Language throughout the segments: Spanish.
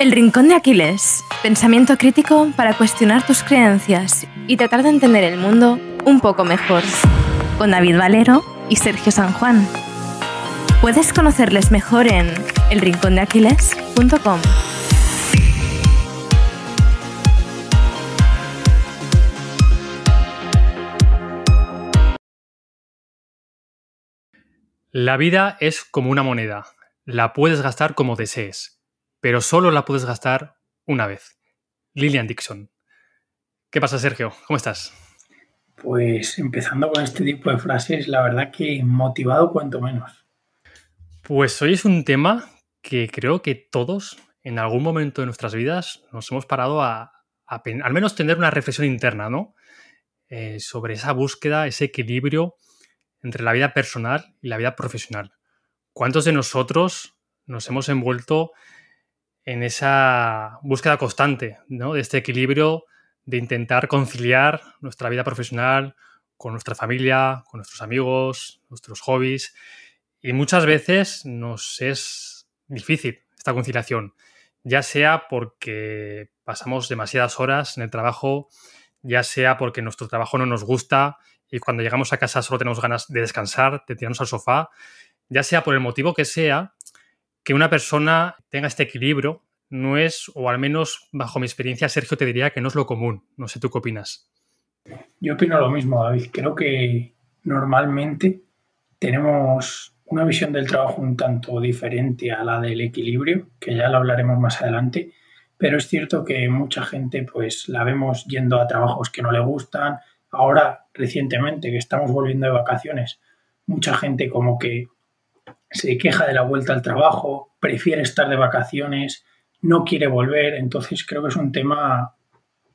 El Rincón de Aquiles. Pensamiento crítico para cuestionar tus creencias y tratar de entender el mundo un poco mejor. Con David Valero y Sergio San Juan. Puedes conocerles mejor en elrincondeaquiles.com. La vida es como una moneda. La puedes gastar como desees pero solo la puedes gastar una vez. Lillian Dixon. ¿Qué pasa, Sergio? ¿Cómo estás? Pues empezando con este tipo de frases, la verdad que motivado cuanto menos. Pues hoy es un tema que creo que todos en algún momento de nuestras vidas nos hemos parado a, al menos tener una reflexión interna, ¿no? Eh, sobre esa búsqueda, ese equilibrio entre la vida personal y la vida profesional. ¿Cuántos de nosotros nos hemos envuelto en esa búsqueda constante ¿no? de este equilibrio de intentar conciliar nuestra vida profesional con nuestra familia, con nuestros amigos, nuestros hobbies. Y muchas veces nos es difícil esta conciliación, ya sea porque pasamos demasiadas horas en el trabajo, ya sea porque nuestro trabajo no nos gusta y cuando llegamos a casa solo tenemos ganas de descansar, de tirarnos al sofá, ya sea por el motivo que sea, que una persona tenga este equilibrio no es, o al menos bajo mi experiencia, Sergio, te diría que no es lo común. No sé, ¿tú qué opinas? Yo opino lo mismo, David. Creo que normalmente tenemos una visión del trabajo un tanto diferente a la del equilibrio, que ya lo hablaremos más adelante, pero es cierto que mucha gente pues la vemos yendo a trabajos que no le gustan. Ahora, recientemente, que estamos volviendo de vacaciones, mucha gente como que se queja de la vuelta al trabajo, prefiere estar de vacaciones, no quiere volver, entonces creo que es un tema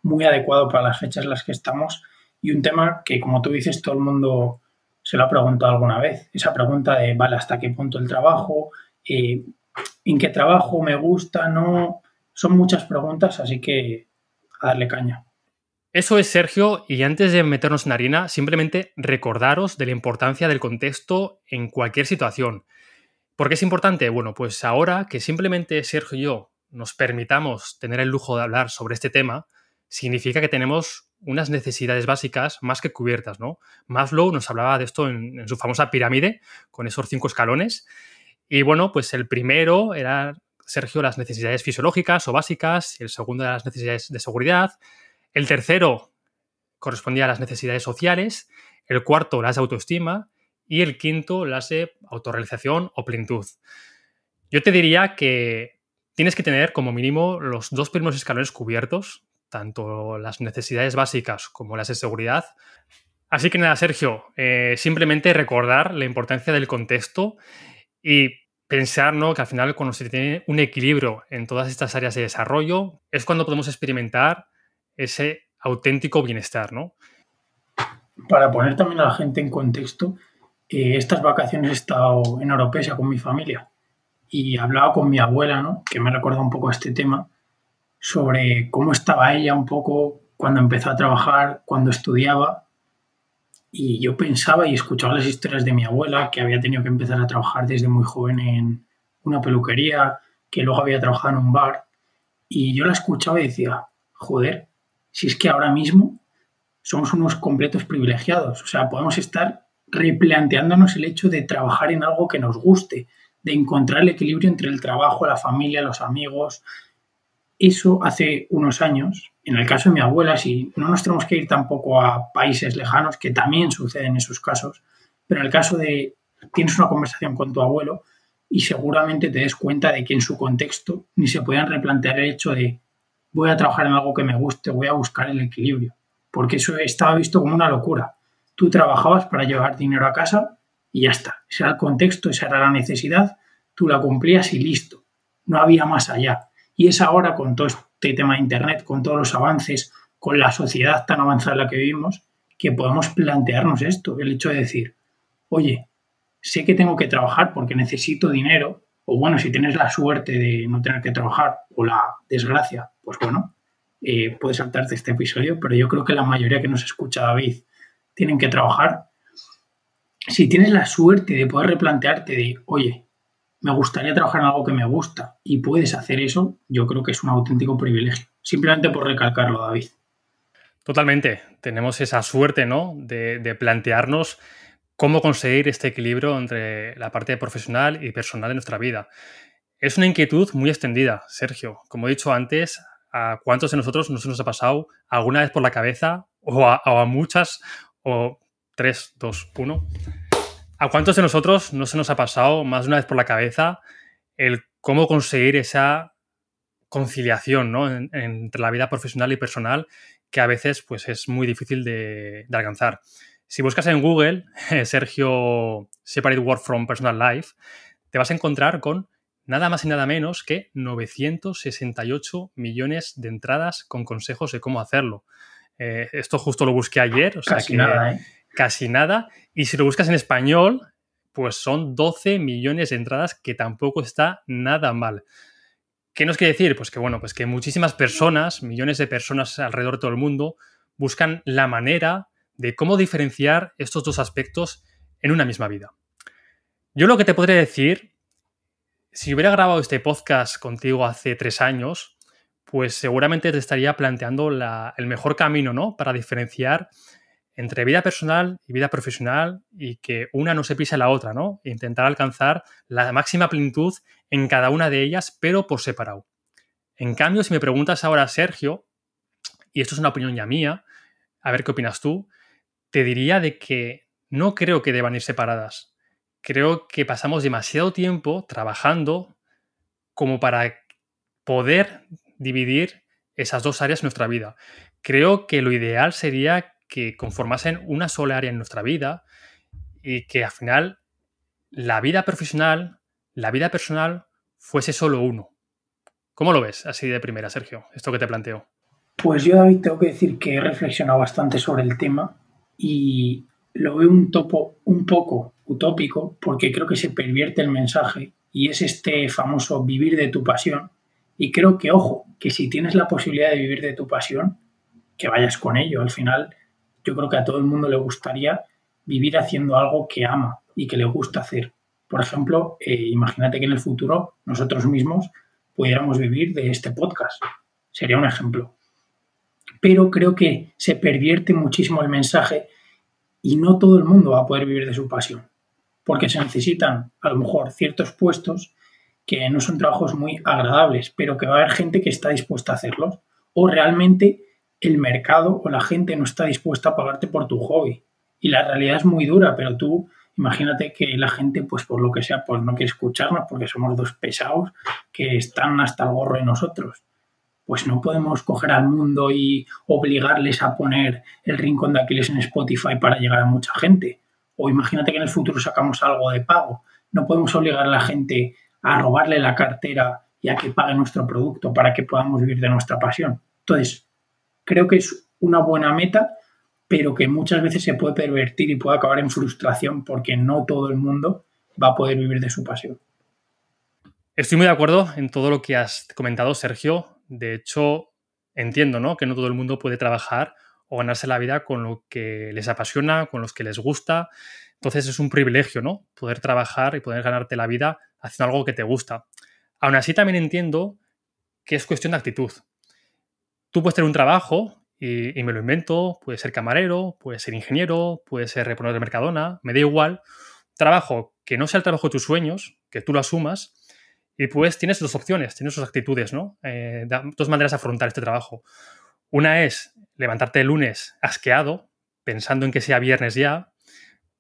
muy adecuado para las fechas en las que estamos y un tema que, como tú dices, todo el mundo se lo ha preguntado alguna vez. Esa pregunta de, vale, ¿hasta qué punto el trabajo? Eh, ¿En qué trabajo me gusta? No. Son muchas preguntas, así que a darle caña. Eso es, Sergio, y antes de meternos en harina, simplemente recordaros de la importancia del contexto en cualquier situación. ¿Por qué es importante? Bueno, pues ahora que simplemente Sergio y yo nos permitamos tener el lujo de hablar sobre este tema, significa que tenemos unas necesidades básicas más que cubiertas, ¿no? Maslow nos hablaba de esto en, su famosa pirámide, con esos cinco escalones. Y bueno, pues el primero era, Sergio, las necesidades fisiológicas o básicas, el segundo era las necesidades de seguridad, el tercero correspondía a las necesidades sociales, el cuarto las de autoestima, y el quinto la de autorrealización o plenitud. Yo te diría que tienes que tener como mínimo los dos primeros escalones cubiertos, tanto las necesidades básicas como las de seguridad. Así que nada, Sergio, eh, simplemente recordar la importancia del contexto y pensar que al final cuando se tiene un equilibrio en todas estas áreas de desarrollo es cuando podemos experimentar ese auténtico bienestar. ¿no? Para poner también a la gente en contexto, estas vacaciones he estado en Oropesa con mi familia y hablaba con mi abuela, que me recuerda un poco este tema, sobre cómo estaba ella un poco cuando empezó a trabajar, cuando estudiaba. Y yo pensaba y escuchaba las historias de mi abuela, que había tenido que empezar a trabajar desde muy joven en una peluquería, que luego había trabajado en un bar. Y yo la escuchaba y decía, joder, si es que ahora mismo somos unos completos privilegiados. O sea, podemos estar replanteándonos el hecho de trabajar en algo que nos guste, de encontrar el equilibrio entre el trabajo, la familia, los amigos. Eso hace unos años, en el caso de mi abuela, si no nos tenemos que ir tampoco a países lejanos, que también sucede en esos casos, pero en el caso de tienes una conversación con tu abuelo y seguramente te des cuenta de que en su contexto ni se podían replantear el hecho de voy a trabajar en algo que me guste, voy a buscar el equilibrio, porque eso estaba visto como una locura. Tú trabajabas para llevar dinero a casa y ya está. Ese era el contexto, esa era la necesidad, tú la cumplías y listo. No había más allá. Y es ahora con todo este tema de Internet, con todos los avances, con la sociedad tan avanzada en la que vivimos, que podemos plantearnos esto, el hecho de decir, oye, sé que tengo que trabajar porque necesito dinero, o bueno, si tienes la suerte de no tener que trabajar o la desgracia, pues bueno, eh, puedes saltarte este episodio, pero yo creo que la mayoría que nos escucha David tienen que trabajar, si tienes la suerte de poder replantearte de, oye, me gustaría trabajar en algo que me gusta y puedes hacer eso, yo creo que es un auténtico privilegio. Simplemente por recalcarlo, David. Totalmente. Tenemos esa suerte, ¿no? De, plantearnos cómo conseguir este equilibrio entre la parte profesional y personal de nuestra vida. Es una inquietud muy extendida, Sergio. Como he dicho antes, ¿a cuántos de nosotros nos, nos ha pasado alguna vez por la cabeza o a, o a muchas o 3, 2, 1. ¿A cuántos de nosotros no se nos ha pasado más de una vez por la cabeza el cómo conseguir esa conciliación ¿no? entre la vida profesional y personal que a veces pues, es muy difícil de, alcanzar? Si buscas en Google, Sergio Separate Work from Personal Life, te vas a encontrar con nada más y nada menos que 968 millones de entradas con consejos de cómo hacerlo. Eh, esto justo lo busqué ayer, o sea casi nada, ¿eh? casi nada. Y si lo buscas en español, pues son 12 millones de entradas, que tampoco está nada mal. ¿Qué nos quiere decir? Pues que bueno, pues que muchísimas personas, millones de personas alrededor de todo el mundo, buscan la manera de cómo diferenciar estos dos aspectos en una misma vida. Yo lo que te podría decir, si hubiera grabado este podcast contigo hace tres años, pues seguramente te estaría planteando el mejor camino, ¿no? Para diferenciar entre vida personal y vida profesional y que una no se pise a la otra, ¿no? intentar alcanzar la máxima plenitud en cada una de ellas, pero por separado. En cambio, si me preguntas ahora, Sergio, y esto es una opinión ya mía, a ver qué opinas tú, te diría de que no creo que deban ir separadas. Creo que pasamos demasiado tiempo trabajando como para poder dividir esas dos áreas en nuestra vida. Creo que lo ideal sería que conformasen una sola área en nuestra vida y que al final la vida profesional, la vida personal fuese solo uno. ¿Cómo lo ves así de primera, Sergio, esto que te planteo? Pues yo, David, tengo que decir que he reflexionado bastante sobre el tema y lo veo un topo un poco utópico porque creo que se pervierte el mensaje y es este famoso vivir de tu pasión y creo que, ojo, que si tienes la posibilidad de vivir de tu pasión, que vayas con ello. Al final, yo creo que a todo el mundo le gustaría vivir haciendo algo que ama y que le gusta hacer. Por ejemplo, eh, imagínate que en el futuro nosotros mismos pudiéramos vivir de este podcast. Sería un ejemplo. Pero creo que se pervierte muchísimo el mensaje y no todo el mundo va a poder vivir de su pasión, porque se necesitan a lo mejor ciertos puestos que no son trabajos muy agradables, pero que va a haber gente que está dispuesta a hacerlos. O realmente el mercado o la gente no está dispuesta a pagarte por tu hobby. Y la realidad es muy dura, pero tú imagínate que la gente, pues por lo que sea, pues no quiere escucharnos porque somos dos pesados que están hasta el gorro de nosotros. Pues no podemos coger al mundo y obligarles a poner el rincón de Aquiles en Spotify para llegar a mucha gente. O imagínate que en el futuro sacamos algo de pago. No podemos obligar a la gente a robarle la cartera y a que pague nuestro producto para que podamos vivir de nuestra pasión. Entonces, creo que es una buena meta, pero que muchas veces se puede pervertir y puede acabar en frustración porque no todo el mundo va a poder vivir de su pasión. Estoy muy de acuerdo en todo lo que has comentado, Sergio. De hecho, entiendo ¿no? que no todo el mundo puede trabajar o ganarse la vida con lo que les apasiona, con los que les gusta. Entonces es un privilegio, ¿no? Poder trabajar y poder ganarte la vida haciendo algo que te gusta. Aún así también entiendo que es cuestión de actitud. Tú puedes tener un trabajo y, me lo invento, puede ser camarero, puede ser ingeniero, puede ser reponer de Mercadona, me da igual. Trabajo que no sea el trabajo de tus sueños, que tú lo asumas, y pues tienes dos opciones, tienes dos actitudes, ¿no? Eh, dos maneras de afrontar este trabajo. Una es levantarte el lunes asqueado, pensando en que sea viernes ya,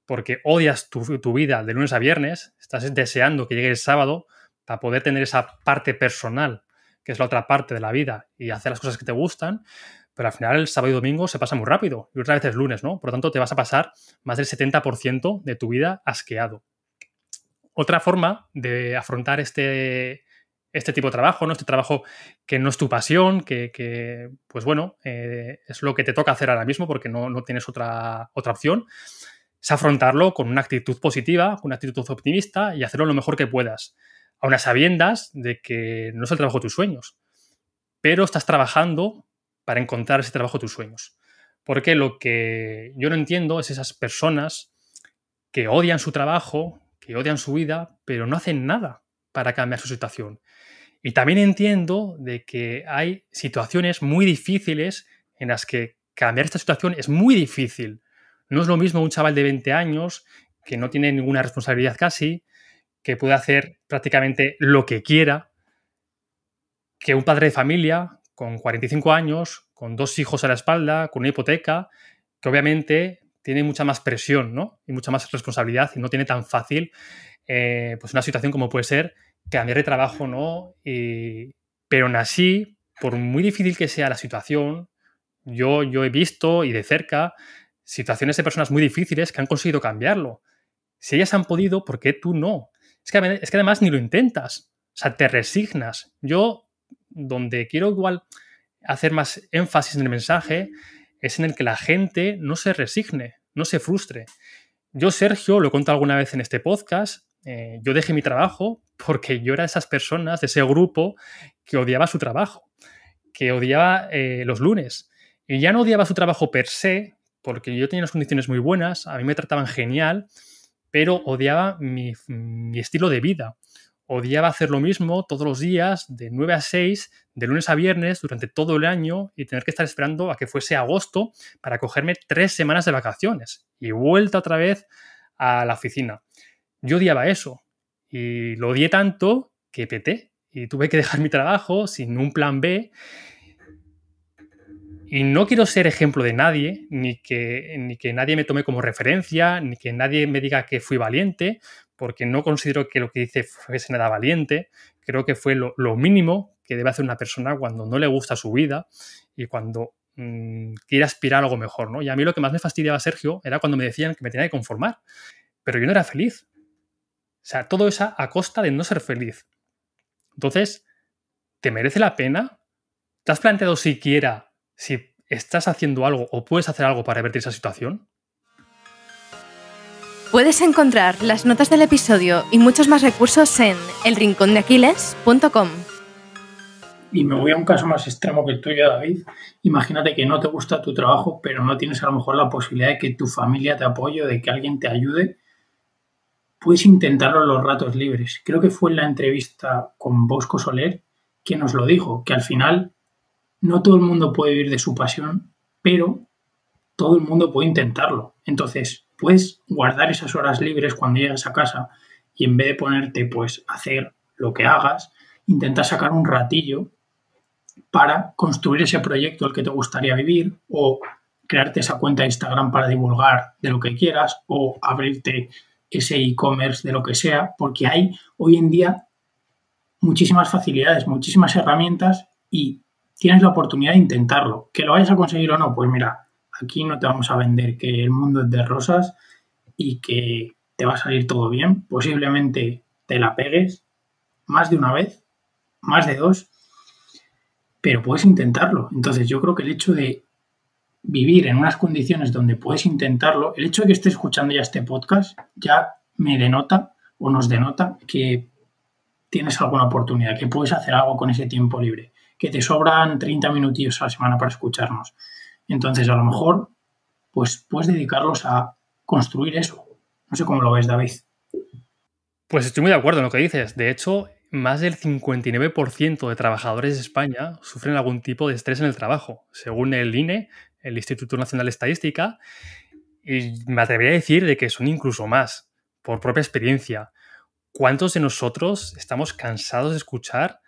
porque odias tu, vida de lunes a viernes, estás deseando que llegue el sábado para poder tener esa parte personal, que es la otra parte de la vida, y hacer las cosas que te gustan, pero al final el sábado y domingo se pasa muy rápido, y otra vez es lunes, ¿no? Por lo tanto, te vas a pasar más del 70% de tu vida asqueado. Otra forma de afrontar este, este tipo de trabajo, ¿no? Este trabajo que no es tu pasión, que, pues bueno, eh, es lo que te toca hacer ahora mismo porque no, no tienes otra, otra opción es afrontarlo con una actitud positiva, con una actitud optimista y hacerlo lo mejor que puedas, a unas sabiendas de que no es el trabajo de tus sueños, pero estás trabajando para encontrar ese trabajo de tus sueños. Porque lo que yo no entiendo es esas personas que odian su trabajo, que odian su vida, pero no hacen nada para cambiar su situación. Y también entiendo de que hay situaciones muy difíciles en las que cambiar esta situación es muy difícil. No es lo mismo un chaval de 20 años que no tiene ninguna responsabilidad casi, que puede hacer prácticamente lo que quiera, que un padre de familia con 45 años, con dos hijos a la espalda, con una hipoteca, que obviamente tiene mucha más presión ¿no? y mucha más responsabilidad y no tiene tan fácil eh, pues una situación como puede ser cambiar de trabajo, ¿no? pero aún así, por muy difícil que sea la situación, yo, yo he visto y de cerca situaciones de personas muy difíciles que han conseguido cambiarlo. Si ellas han podido, ¿por qué tú no? Es que, además ni lo intentas. O sea, te resignas. Yo, donde quiero igual hacer más énfasis en el mensaje, es en el que la gente no se resigne, no se frustre. Yo, Sergio, lo he contado alguna vez en este podcast, eh, yo dejé mi trabajo porque yo era de esas personas, de ese grupo, que odiaba su trabajo, que odiaba eh, los lunes. Y ya no odiaba su trabajo per se, porque yo tenía unas condiciones muy buenas, a mí me trataban genial, pero odiaba mi, estilo de vida. Odiaba hacer lo mismo todos los días, de 9 a 6, de lunes a viernes, durante todo el año, y tener que estar esperando a que fuese agosto para cogerme tres semanas de vacaciones y vuelta otra vez a la oficina. Yo odiaba eso y lo odié tanto que peté y tuve que dejar mi trabajo sin un plan B y no quiero ser ejemplo de nadie, ni que, que nadie me tome como referencia, ni que nadie me diga que fui valiente, porque no considero que lo que hice fuese nada valiente. Creo que fue lo, mínimo que debe hacer una persona cuando no le gusta su vida y cuando mm, quiere aspirar a algo mejor, ¿no? Y a mí lo que más me fastidiaba, Sergio, era cuando me decían que me tenía que conformar, pero yo no era feliz. O sea, todo eso a costa de no ser feliz. Entonces, ¿te merece la pena? ¿Te has planteado siquiera si estás haciendo algo o puedes hacer algo para revertir esa situación? Puedes encontrar las notas del episodio y muchos más recursos en elrincondeaquiles.com. Y me voy a un caso más extremo que el tuyo, David. Imagínate que no te gusta tu trabajo, pero no tienes a lo mejor la posibilidad de que tu familia te apoye, de que alguien te ayude. Puedes intentarlo en los ratos libres. Creo que fue en la entrevista con Bosco Soler quien nos lo dijo, que al final no todo el mundo puede vivir de su pasión, pero todo el mundo puede intentarlo. Entonces, puedes guardar esas horas libres cuando llegas a casa y en vez de ponerte pues hacer lo que hagas, intenta sacar un ratillo para construir ese proyecto al que te gustaría vivir o crearte esa cuenta de Instagram para divulgar de lo que quieras o abrirte ese e-commerce de lo que sea, porque hay hoy en día muchísimas facilidades, muchísimas herramientas y tienes la oportunidad de intentarlo. Que lo vayas a conseguir o no, pues mira, aquí no te vamos a vender que el mundo es de rosas y que te va a salir todo bien. Posiblemente te la pegues más de una vez, más de dos, pero puedes intentarlo. Entonces yo creo que el hecho de vivir en unas condiciones donde puedes intentarlo, el hecho de que estés escuchando ya este podcast ya me denota o nos denota que tienes alguna oportunidad, que puedes hacer algo con ese tiempo libre que te sobran 30 minutillos a la semana para escucharnos. Entonces, a lo mejor, pues puedes dedicarlos a construir eso. No sé cómo lo ves, David. Pues estoy muy de acuerdo en lo que dices. De hecho, más del 59% de trabajadores de España sufren algún tipo de estrés en el trabajo, según el INE, el Instituto Nacional de Estadística, y me atrevería a decir de que son incluso más, por propia experiencia. ¿Cuántos de nosotros estamos cansados de escuchar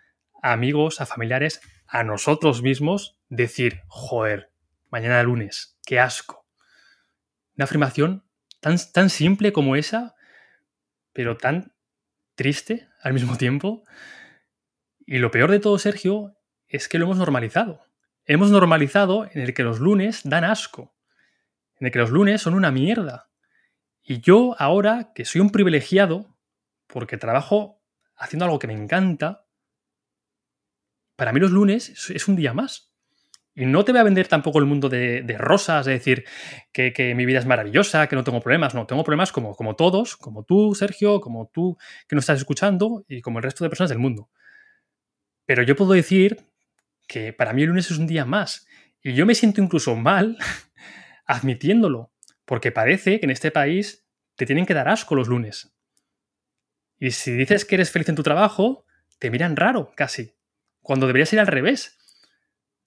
amigos, a familiares, a nosotros mismos, decir, joder, mañana lunes, qué asco. Una afirmación tan, tan simple como esa, pero tan triste al mismo tiempo. Y lo peor de todo, Sergio, es que lo hemos normalizado. Hemos normalizado en el que los lunes dan asco, en el que los lunes son una mierda. Y yo ahora, que soy un privilegiado, porque trabajo haciendo algo que me encanta, para mí los lunes es un día más. Y no te voy a vender tampoco el mundo de, rosas, es decir, que, mi vida es maravillosa, que no tengo problemas. No, tengo problemas como, como todos, como tú, Sergio, como tú que nos estás escuchando y como el resto de personas del mundo. Pero yo puedo decir que para mí el lunes es un día más. Y yo me siento incluso mal admitiéndolo, porque parece que en este país te tienen que dar asco los lunes. Y si dices que eres feliz en tu trabajo, te miran raro casi cuando debería ser al revés.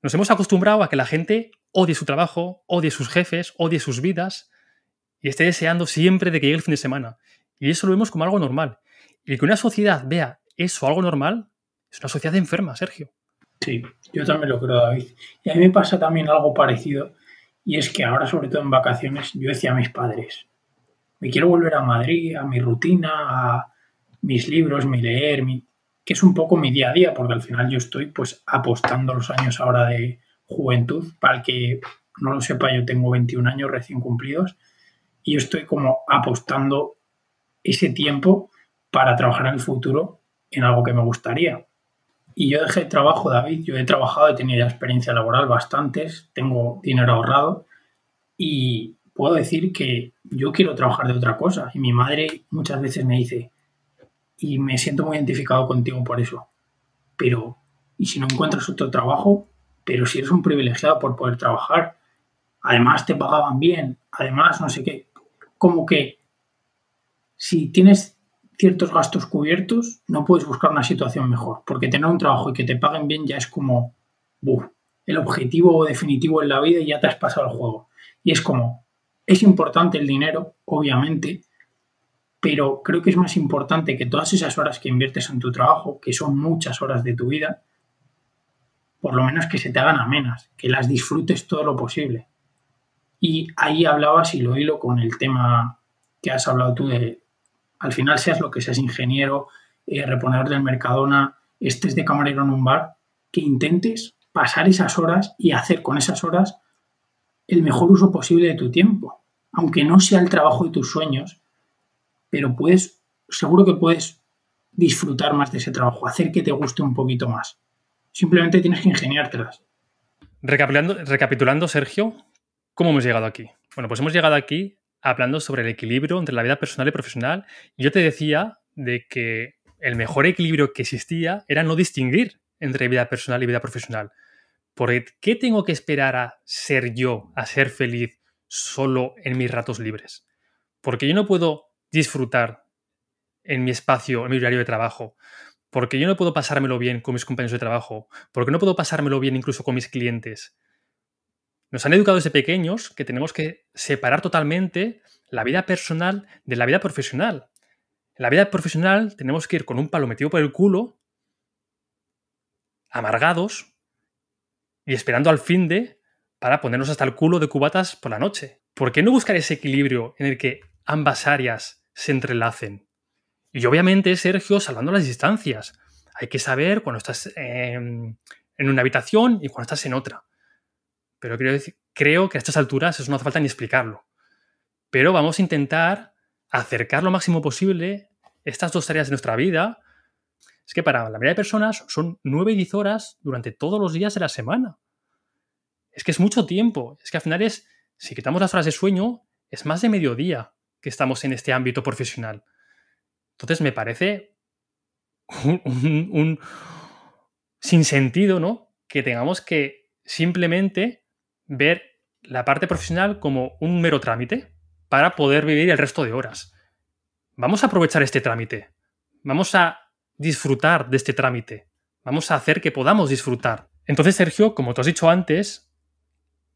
Nos hemos acostumbrado a que la gente odie su trabajo, odie sus jefes, odie sus vidas y esté deseando siempre de que llegue el fin de semana. Y eso lo vemos como algo normal. Y que una sociedad vea eso algo normal es una sociedad enferma, Sergio. Sí, yo también lo creo, David. Y a mí me pasa también algo parecido. Y es que ahora, sobre todo en vacaciones, yo decía a mis padres, me quiero volver a Madrid, a mi rutina, a mis libros, mi leer, mi que es un poco mi día a día, porque al final yo estoy pues apostando los años ahora de juventud, para el que no lo sepa, yo tengo 21 años recién cumplidos y estoy como apostando ese tiempo para trabajar en el futuro en algo que me gustaría. Y yo dejé el trabajo, David, yo he trabajado, he tenido experiencia laboral bastantes, tengo dinero ahorrado y puedo decir que yo quiero trabajar de otra cosa. Y mi madre muchas veces me dice, y me siento muy identificado contigo por eso. Pero, ¿y si no encuentras otro trabajo? Pero si eres un privilegiado por poder trabajar, además te pagaban bien, además no sé qué. Como que si tienes ciertos gastos cubiertos, no puedes buscar una situación mejor, porque tener un trabajo y que te paguen bien ya es como el objetivo definitivo en la vida y ya te has pasado el juego. Y es como, es importante el dinero, obviamente, pero creo que es más importante que todas esas horas que inviertes en tu trabajo, que son muchas horas de tu vida, por lo menos que se te hagan amenas, que las disfrutes todo lo posible. Y ahí hablabas y lo hilo con el tema que has hablado tú de, al final seas lo que seas ingeniero, eh, reponedor del Mercadona, estés de camarero en un bar, que intentes pasar esas horas y hacer con esas horas el mejor uso posible de tu tiempo. Aunque no sea el trabajo de tus sueños, pero puedes, seguro que puedes disfrutar más de ese trabajo, hacer que te guste un poquito más. Simplemente tienes que ingeniártelas. Recapitulando, Sergio, ¿cómo hemos llegado aquí? Bueno, pues hemos llegado aquí hablando sobre el equilibrio entre la vida personal y profesional. Yo te decía de que el mejor equilibrio que existía era no distinguir entre vida personal y vida profesional. ¿Por qué tengo que esperar a ser yo, a ser feliz solo en mis ratos libres? Porque yo no puedo disfrutar en mi espacio, en mi horario de trabajo, porque yo no puedo pasármelo bien con mis compañeros de trabajo, porque no puedo pasármelo bien incluso con mis clientes. Nos han educado desde pequeños que tenemos que separar totalmente la vida personal de la vida profesional. En la vida profesional tenemos que ir con un palo metido por el culo, amargados y esperando al fin de para ponernos hasta el culo de cubatas por la noche. ¿Por qué no buscar ese equilibrio en el que ambas áreas se entrelacen. Y obviamente, Sergio, salvando las distancias. Hay que saber cuando estás en una habitación y cuando estás en otra. Pero creo, creo que a estas alturas eso no hace falta ni explicarlo. Pero vamos a intentar acercar lo máximo posible estas dos tareas de nuestra vida. Es que para la mayoría de personas son 9 y 10 horas durante todos los días de la semana. Es que es mucho tiempo. Es que al final es, si quitamos las horas de sueño, es más de mediodía que estamos en este ámbito profesional. Entonces me parece un, sin sentido ¿no? Que tengamos que simplemente ver la parte profesional como un mero trámite para poder vivir el resto de horas. Vamos a aprovechar este trámite. Vamos a disfrutar de este trámite. Vamos a hacer que podamos disfrutar. Entonces, Sergio, como te has dicho antes,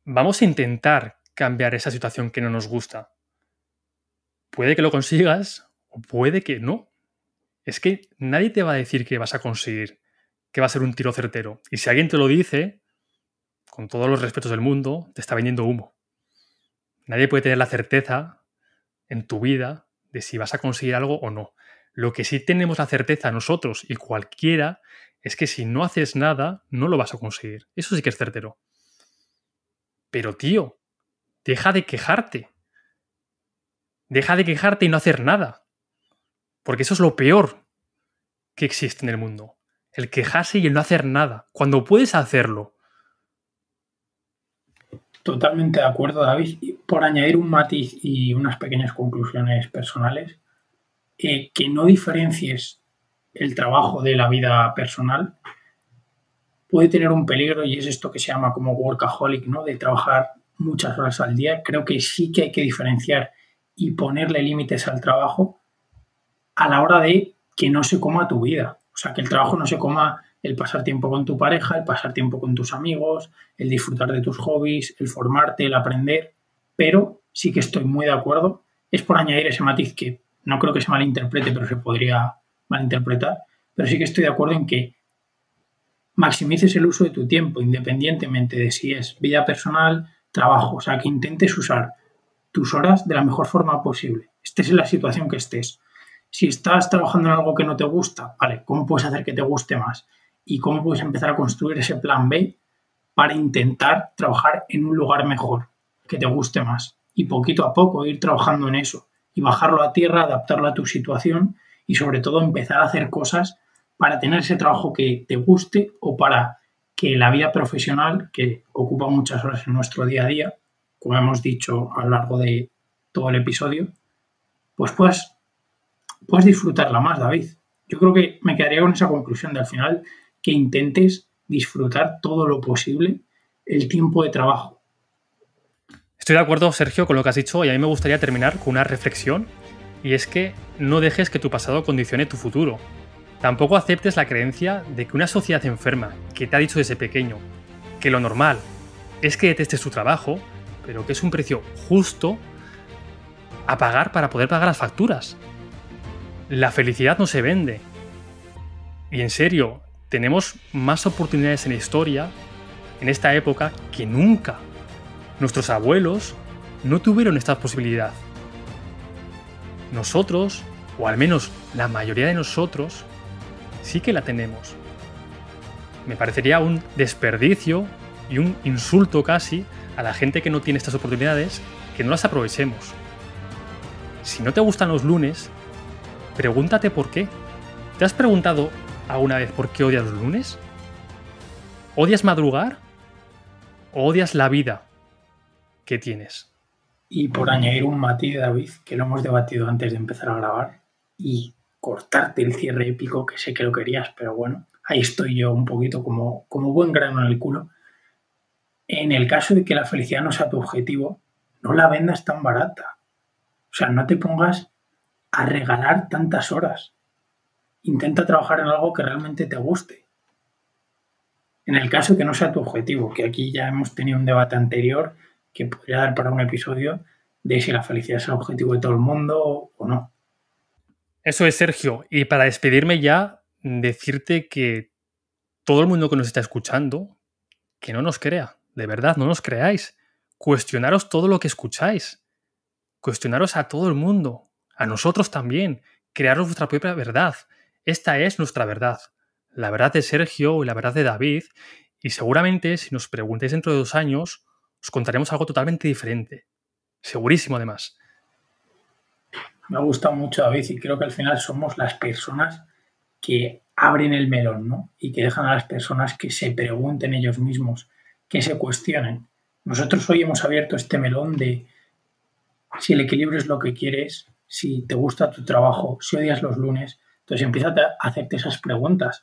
vamos a intentar cambiar esa situación que no nos gusta puede que lo consigas o puede que no. Es que nadie te va a decir que vas a conseguir, que va a ser un tiro certero. Y si alguien te lo dice, con todos los respetos del mundo, te está vendiendo humo. Nadie puede tener la certeza en tu vida de si vas a conseguir algo o no. Lo que sí tenemos la certeza nosotros y cualquiera es que si no haces nada, no lo vas a conseguir. Eso sí que es certero. Pero tío, deja de quejarte. Deja de quejarte y no hacer nada. Porque eso es lo peor que existe en el mundo. El quejarse y el no hacer nada. Cuando puedes hacerlo. Totalmente de acuerdo, David. Por añadir un matiz y unas pequeñas conclusiones personales, eh, que no diferencies el trabajo de la vida personal puede tener un peligro y es esto que se llama como workaholic, ¿no? De trabajar muchas horas al día. Creo que sí que hay que diferenciar y ponerle límites al trabajo a la hora de que no se coma tu vida. O sea, que el trabajo no se coma el pasar tiempo con tu pareja, el pasar tiempo con tus amigos, el disfrutar de tus hobbies, el formarte, el aprender. Pero sí que estoy muy de acuerdo. Es por añadir ese matiz que no creo que se malinterprete, pero se podría malinterpretar. Pero sí que estoy de acuerdo en que maximices el uso de tu tiempo, independientemente de si es vida personal, trabajo. O sea, que intentes usar tus horas de la mejor forma posible, estés en la situación que estés. Si estás trabajando en algo que no te gusta, vale, ¿cómo puedes hacer que te guste más? ¿Y cómo puedes empezar a construir ese plan B para intentar trabajar en un lugar mejor, que te guste más? Y poquito a poco ir trabajando en eso y bajarlo a tierra, adaptarlo a tu situación y sobre todo empezar a hacer cosas para tener ese trabajo que te guste o para que la vida profesional, que ocupa muchas horas en nuestro día a día, como hemos dicho a lo largo de todo el episodio, pues puedas, disfrutarla más, David. Yo creo que me quedaría con esa conclusión de al final que intentes disfrutar todo lo posible el tiempo de trabajo. Estoy de acuerdo, Sergio, con lo que has dicho y a mí me gustaría terminar con una reflexión y es que no dejes que tu pasado condicione tu futuro. Tampoco aceptes la creencia de que una sociedad enferma que te ha dicho desde pequeño que lo normal es que detestes tu trabajo pero que es un precio justo a pagar para poder pagar las facturas. La felicidad no se vende. Y en serio, tenemos más oportunidades en la historia, en esta época, que nunca. Nuestros abuelos no tuvieron esta posibilidad. Nosotros, o al menos la mayoría de nosotros, sí que la tenemos. Me parecería un desperdicio y un insulto casi a la gente que no tiene estas oportunidades que no las aprovechemos. Si no te gustan los lunes, pregúntate por qué. ¿Te has preguntado alguna vez por qué odias los lunes? ¿Odias madrugar? ¿O odias la vida que tienes? Y por añadir un matiz, David, que lo hemos debatido antes de empezar a grabar, y cortarte el cierre épico, que sé que lo querías, pero bueno, ahí estoy yo un poquito como, como buen grano en el culo, en el caso de que la felicidad no sea tu objetivo, no la vendas tan barata. O sea, no te pongas a regalar tantas horas. Intenta trabajar en algo que realmente te guste. En el caso de que no sea tu objetivo, que aquí ya hemos tenido un debate anterior que podría dar para un episodio de si la felicidad es el objetivo de todo el mundo o no. Eso es, Sergio. Y para despedirme ya, decirte que todo el mundo que nos está escuchando, que no nos crea de verdad, no nos creáis. Cuestionaros todo lo que escucháis. Cuestionaros a todo el mundo, a nosotros también. Crearos vuestra propia verdad. Esta es nuestra verdad. La verdad de Sergio y la verdad de David. Y seguramente si nos preguntáis dentro de dos años, os contaremos algo totalmente diferente. Segurísimo además. Me ha gustado mucho David y creo que al final somos las personas que abren el melón ¿no? y que dejan a las personas que se pregunten ellos mismos que se cuestionen. Nosotros hoy hemos abierto este melón de si el equilibrio es lo que quieres, si te gusta tu trabajo, si odias los lunes. Entonces empieza a hacerte esas preguntas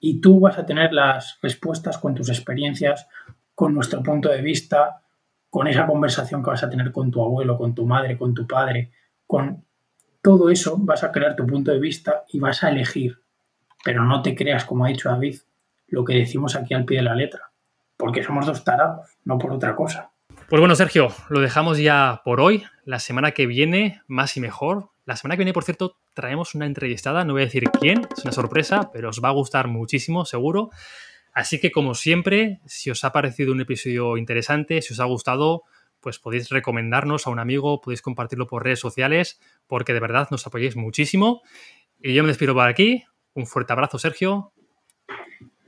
y tú vas a tener las respuestas con tus experiencias, con nuestro punto de vista, con esa conversación que vas a tener con tu abuelo, con tu madre, con tu padre, con todo eso vas a crear tu punto de vista y vas a elegir. Pero no te creas, como ha dicho David, lo que decimos aquí al pie de la letra porque somos dos tarados, no por otra cosa. Pues bueno, Sergio, lo dejamos ya por hoy. La semana que viene, más y mejor. La semana que viene, por cierto, traemos una entrevistada, no voy a decir quién, es una sorpresa, pero os va a gustar muchísimo, seguro. Así que, como siempre, si os ha parecido un episodio interesante, si os ha gustado, pues podéis recomendarnos a un amigo, podéis compartirlo por redes sociales, porque de verdad nos apoyáis muchísimo. Y yo me despido por aquí. Un fuerte abrazo, Sergio.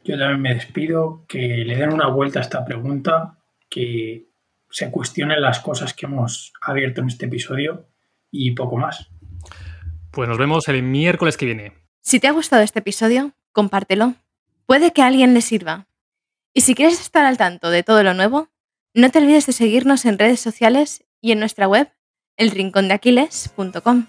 Yo también me despido, que le den una vuelta a esta pregunta, que se cuestionen las cosas que hemos abierto en este episodio y poco más. Pues nos vemos el miércoles que viene. Si te ha gustado este episodio, compártelo. Puede que a alguien le sirva. Y si quieres estar al tanto de todo lo nuevo, no te olvides de seguirnos en redes sociales y en nuestra web, elrincondeaquiles.com.